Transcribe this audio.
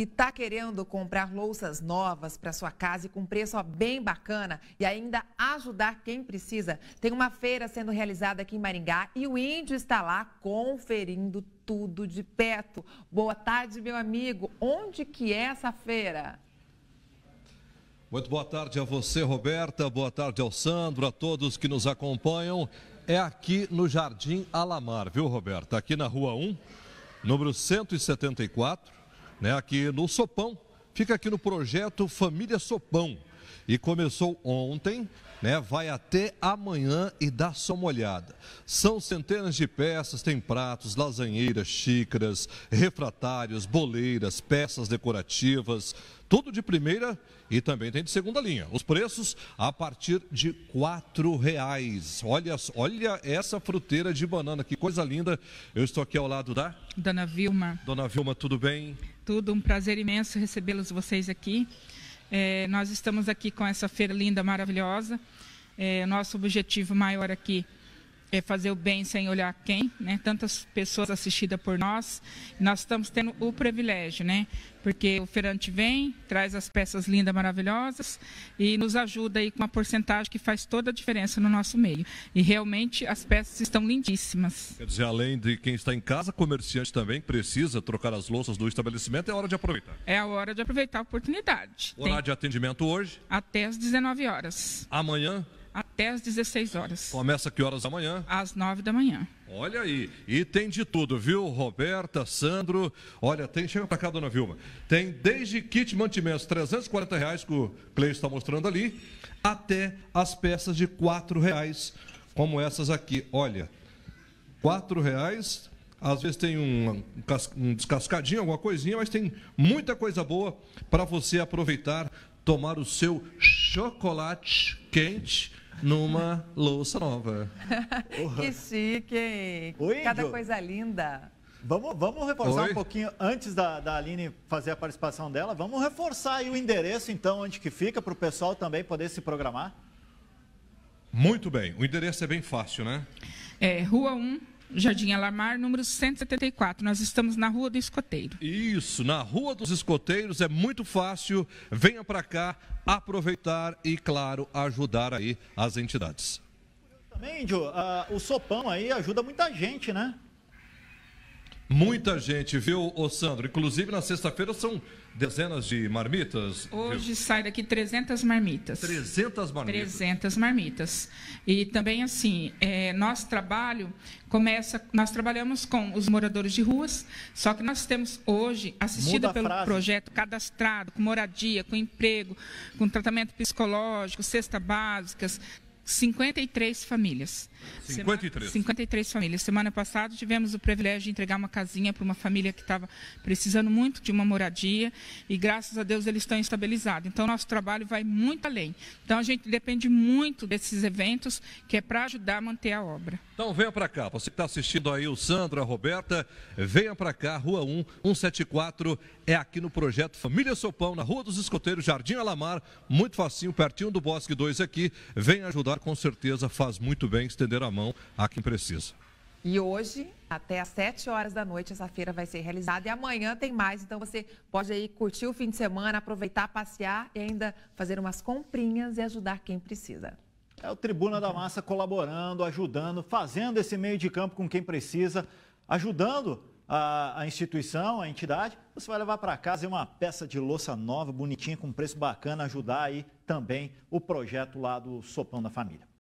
e tá querendo comprar louças novas para sua casa e com preço ó, bem bacana e ainda ajudar quem precisa, tem uma feira sendo realizada aqui em Maringá e o Índio está lá conferindo tudo de perto. Boa tarde, meu amigo. Onde que é essa feira? Muito boa tarde a você, Roberta. Boa tarde ao Sandro, a todos que nos acompanham. É aqui no Jardim Alamar, viu, Roberta? Aqui na Rua 1, número 174 né, aqui no Sopão. Fica aqui no projeto Família Sopão. E começou ontem, né, vai até amanhã e dá só uma olhada. São centenas de peças, tem pratos, lasanheiras, xícaras, refratários, boleiras, peças decorativas, tudo de primeira e também tem de segunda linha. Os preços a partir de R$ reais. Olha, olha essa fruteira de banana, que coisa linda. Eu estou aqui ao lado da... Dona Vilma. Dona Vilma, tudo bem? tudo, um prazer imenso recebê-los vocês aqui. É, nós estamos aqui com essa feira linda, maravilhosa. É, nosso objetivo maior aqui é fazer o bem sem olhar quem, né? Tantas pessoas assistidas por nós, nós estamos tendo o privilégio, né? Porque o feirante vem, traz as peças lindas, maravilhosas e nos ajuda aí com uma porcentagem que faz toda a diferença no nosso meio. E realmente as peças estão lindíssimas. Quer dizer, além de quem está em casa, comerciante também precisa trocar as louças do estabelecimento, é hora de aproveitar. É a hora de aproveitar a oportunidade. Horário Tem... de atendimento hoje? Até às 19 horas. Amanhã? até às 16 horas. Começa que horas da manhã? Às 9 da manhã. Olha aí, e tem de tudo, viu? Roberta, Sandro, olha, tem, chega pra cá, dona Vilma. Tem desde kit mantimentos, 340 reais, que o Cleio está mostrando ali, até as peças de 4 reais, como essas aqui. Olha, 4 reais, às vezes tem um, um descascadinho, alguma coisinha, mas tem muita coisa boa para você aproveitar, tomar o seu chocolate quente numa louça nova. que chique, hein? Oi, Cada coisa linda. Vamos, vamos reforçar Oi. um pouquinho, antes da, da Aline fazer a participação dela, vamos reforçar aí o endereço, então, onde que fica, para o pessoal também poder se programar? Muito bem. O endereço é bem fácil, né? É, Rua 1, Jardim Alamar, número 174. Nós estamos na Rua do Escoteiro. Isso, na Rua dos Escoteiros é muito fácil. Venha para cá aproveitar e, claro, ajudar aí as entidades. Também, Índio, uh, ah, o sopão aí ajuda muita gente, né? Muita gente, viu, ô Sandro? Inclusive, na sexta-feira são dezenas de marmitas. Hoje viu? sai daqui 300 marmitas. 300 marmitas. 300 marmitas. E também, assim, é, nosso trabalho começa... Nós trabalhamos com os moradores de ruas, só que nós temos hoje, assistido pelo frase. projeto, cadastrado, com moradia, com emprego, com tratamento psicológico, cesta básicas, 53 famílias. 53. Semana, 53 famílias. Semana passada tivemos o privilégio de entregar uma casinha para uma família que estava precisando muito de uma moradia e graças a Deus eles estão estabilizados. Então nosso trabalho vai muito além. Então a gente depende muito desses eventos que é para ajudar a manter a obra. Então venha para cá, você que está assistindo aí o Sandro, a Roberta, venha para cá, Rua 1, 174 é aqui no projeto Família Sopão, na Rua dos Escoteiros, Jardim Alamar, muito facinho, pertinho do Bosque 2 aqui. Venha ajudar com certeza faz muito bem estender a mão a quem precisa. E hoje, até às 7 horas da noite, essa feira vai ser realizada. E amanhã tem mais. Então você pode aí curtir o fim de semana, aproveitar, passear e ainda fazer umas comprinhas e ajudar quem precisa. É o Tribuna da Massa colaborando, ajudando, fazendo esse meio de campo com quem precisa, ajudando a, a instituição, a entidade, você vai levar para casa uma peça de louça nova, bonitinha, com preço bacana, ajudar aí também o projeto lá do Sopão da Família.